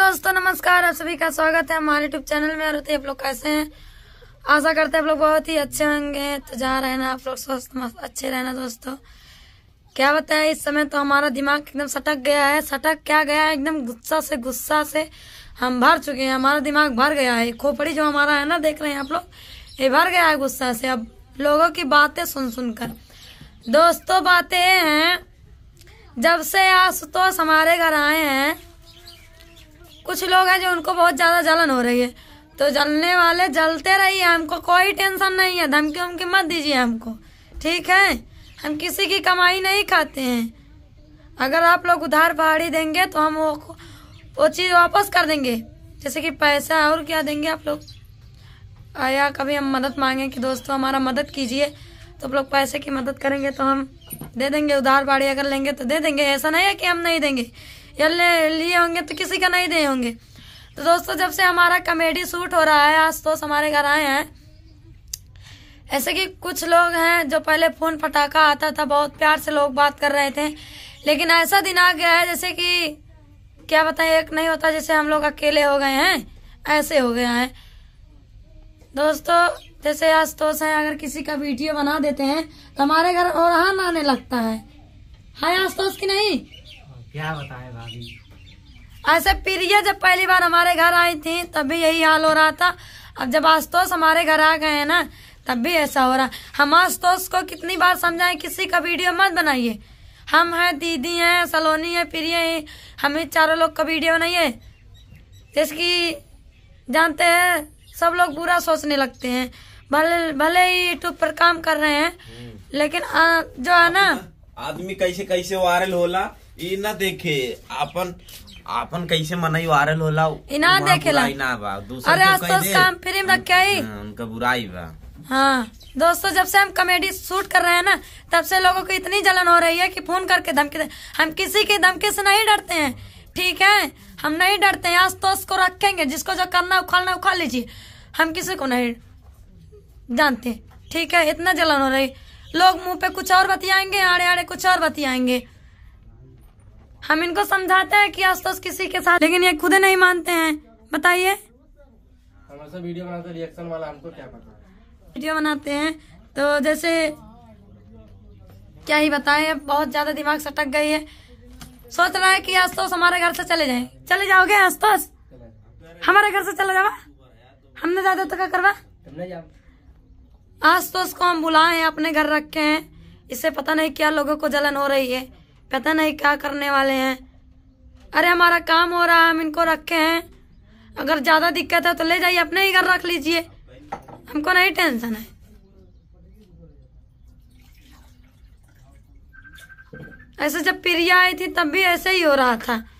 दोस्तों नमस्कार आप सभी का स्वागत है हमारे यूट्यूब चैनल में और आप लोग कैसे हैं आशा करते हैं आप लोग बहुत ही अच्छे होंगे तो जहाँ रहना आप लोग स्वस्थ मस्त अच्छे रहना दोस्तों क्या बताया इस समय तो हमारा दिमाग एकदम सटक गया है सटक क्या गया है एकदम गुस्सा से गुस्सा से हम भर चुके हैं हमारा दिमाग भर गया है खोपड़ी जो हमारा है ना देख रहे हैं आप लोग ये भर गया है गुस्सा से अब लोगों की बातें सुन सुनकर दोस्तों बातें हैं जब से आशुतोष हमारे घर आए हैं कुछ लोग हैं जो उनको बहुत ज्यादा जलन हो रही है तो जलने वाले जलते रहिए हमको कोई टेंशन नहीं है धमकी उमकी मत दीजिए हमको ठीक है हम किसी की कमाई नहीं खाते हैं अगर आप लोग उधार पहाड़ी देंगे तो हम वो वो चीज़ वापस कर देंगे जैसे कि पैसा और क्या देंगे आप लोग या कभी हम मदद मांगे कि दोस्तों तो हमारा मदद कीजिए तो आप लोग पैसे की मदद करेंगे तो हम दे देंगे उधार पहाड़ी अगर लेंगे तो दे देंगे ऐसा नहीं है कि हम नहीं देंगे या ले लिए होंगे तो किसी का नहीं दिए होंगे तो दोस्तों जब से हमारा कॉमेडी शूट हो रहा है आज दोस्त तो हमारे घर आए हैं ऐसे कि कुछ लोग हैं जो पहले फोन पटाखा आता था बहुत प्यार से लोग बात कर रहे थे लेकिन ऐसा दिन आ गया है जैसे कि क्या बताएं एक नहीं होता जैसे हम लोग अकेले हो गए हैं ऐसे हो गया है दोस्तों जैसे आस्तोष है अगर किसी का वीडियो बना देते हैं तो हमारे घर और हाँ आने लगता है हाय आस्तोष की नहीं क्या बताए भाभी ऐसे प्रिया जब पहली बार हमारे घर आई थी तभी यही हाल हो रहा था अब जब आशुतोष हमारे घर आ गए हैं ना तब भी ऐसा हो रहा हम आशुतोष को कितनी बार समझाएं किसी का वीडियो मत बनाइए हम हैं दीदी हैं सलोनी है प्रिया है हम चारों लोग का वीडियो बनाइए जैसे कि जानते हैं सब लोग बुरा सोचने लगते हैं भले भले ही यूट्यूब पर काम कर रहे हैं हम्म। लेकिन आ, जो है ना आदमी कैसे कैसे वायरल होला ना देखे अपन अपन कैसे मनई वायरल होला इना ना बा दूसरा अरे काम फ्री में रखे ही उनका बुराई बा हाँ दोस्तों जब से हम कॉमेडी शूट कर रहे हैं ना तब से लोगों को इतनी जलन हो रही है कि फोन करके धमकी हम किसी के धमकी से नहीं डरते हैं ठीक है हम नहीं डरते हैं तो उसको रखेंगे जिसको जो करना उखाड़ना उखाड़ लीजिए हम किसी को नहीं जानते ठीक है इतना जलन हो रही लोग मुंह पे कुछ और बतियाएंगे आड़े आड़े कुछ और बतियाएंगे हम इनको समझाते हैं कि आसपास किसी के साथ लेकिन ये खुद नहीं मानते हैं बताइए वीडियो बनाते रिएक्शन वाला हमको क्या पता है वीडियो बनाते हैं तो जैसे क्या ही बताएं बहुत ज्यादा दिमाग सटक गई है सोच रहा है कि आसपास हमारे घर से चले जाए चले जाओगे आसपास हमारे घर से चले जावा हमने ज्यादा तो क्या करवा आसपास को हम बुलाए अपने घर रखे हैं इससे पता नहीं क्या लोगों को जलन हो रही है पता नहीं क्या करने वाले हैं अरे हमारा काम हो रहा है हम इनको रखे हैं अगर ज्यादा दिक्कत है तो ले जाइए अपने ही घर रख लीजिए हमको नहीं टेंशन है ऐसे जब प्रिया आई थी तब भी ऐसे ही हो रहा था